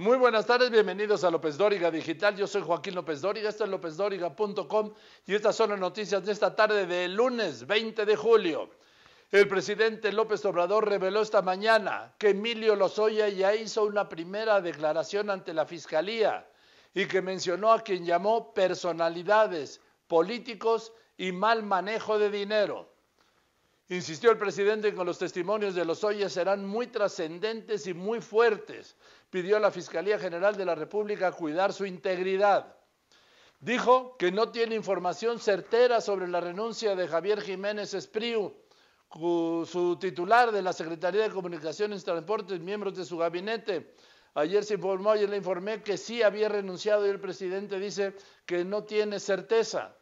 Muy buenas tardes, bienvenidos a López Dóriga Digital. Yo soy Joaquín López Dóriga, esto es lópezdóriga.com y estas son las noticias de esta tarde del lunes 20 de julio. El presidente López Obrador reveló esta mañana que Emilio Lozoya ya hizo una primera declaración ante la Fiscalía y que mencionó a quien llamó personalidades, políticos y mal manejo de dinero. Insistió el presidente en que los testimonios de los oyes serán muy trascendentes y muy fuertes. Pidió a la Fiscalía General de la República cuidar su integridad. Dijo que no tiene información certera sobre la renuncia de Javier Jiménez Espriu, su titular de la Secretaría de Comunicaciones y Transportes, miembros de su gabinete. Ayer se informó, ayer le informé que sí había renunciado y el presidente dice que no tiene certeza.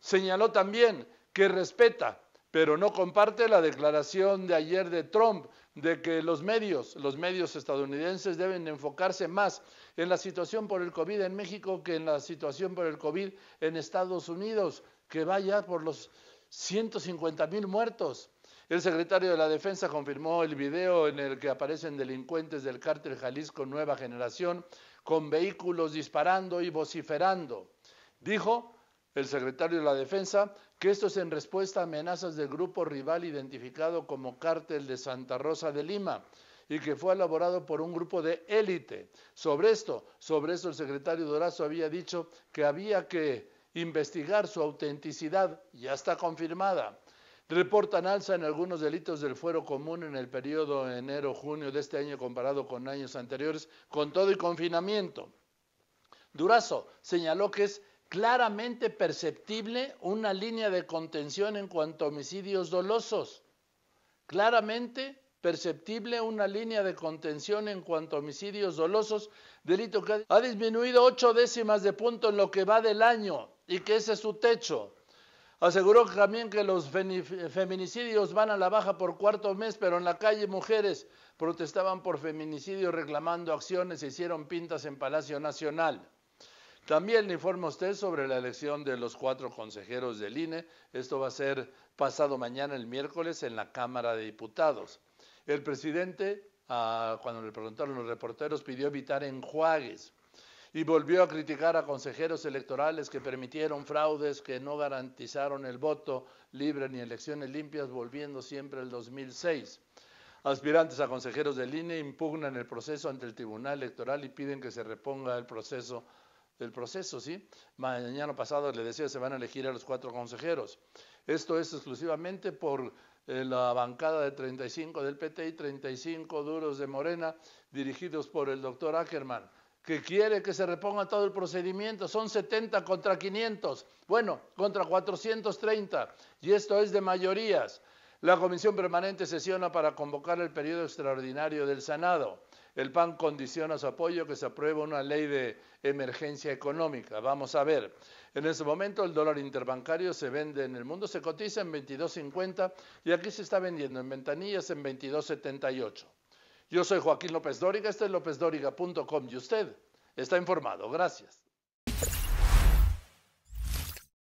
Señaló también que respeta pero no comparte la declaración de ayer de Trump de que los medios, los medios estadounidenses deben enfocarse más en la situación por el COVID en México que en la situación por el COVID en Estados Unidos, que vaya por los 150 mil muertos. El secretario de la Defensa confirmó el video en el que aparecen delincuentes del cártel Jalisco Nueva Generación con vehículos disparando y vociferando. Dijo el secretario de la Defensa, que esto es en respuesta a amenazas del grupo rival identificado como cártel de Santa Rosa de Lima y que fue elaborado por un grupo de élite. Sobre esto, sobre esto el secretario Durazo había dicho que había que investigar su autenticidad, ya está confirmada. Reportan alza en algunos delitos del fuero común en el periodo enero-junio de este año comparado con años anteriores, con todo y confinamiento. Durazo señaló que es claramente perceptible una línea de contención en cuanto a homicidios dolosos. Claramente perceptible una línea de contención en cuanto a homicidios dolosos, delito que ha disminuido ocho décimas de punto en lo que va del año y que ese es su techo. Aseguró también que los feminicidios van a la baja por cuarto mes, pero en la calle mujeres protestaban por feminicidio reclamando acciones, e hicieron pintas en Palacio Nacional. También le informa usted sobre la elección de los cuatro consejeros del INE. Esto va a ser pasado mañana, el miércoles, en la Cámara de Diputados. El presidente, ah, cuando le preguntaron los reporteros, pidió evitar enjuagues y volvió a criticar a consejeros electorales que permitieron fraudes que no garantizaron el voto libre ni elecciones limpias, volviendo siempre al 2006. Aspirantes a consejeros del INE impugnan el proceso ante el Tribunal Electoral y piden que se reponga el proceso el proceso, ¿sí? Mañana pasado, le decía, se van a elegir a los cuatro consejeros. Esto es exclusivamente por eh, la bancada de 35 del PT y 35 duros de Morena, dirigidos por el doctor Ackerman, que quiere que se reponga todo el procedimiento. Son 70 contra 500, bueno, contra 430, y esto es de mayorías. La comisión permanente sesiona para convocar el periodo extraordinario del Senado. El PAN condiciona su apoyo que se apruebe una ley de emergencia económica. Vamos a ver. En ese momento el dólar interbancario se vende en el mundo, se cotiza en 22.50 y aquí se está vendiendo en ventanillas en 22.78. Yo soy Joaquín López Dóriga, este es lópezdóriga.com y usted está informado. Gracias.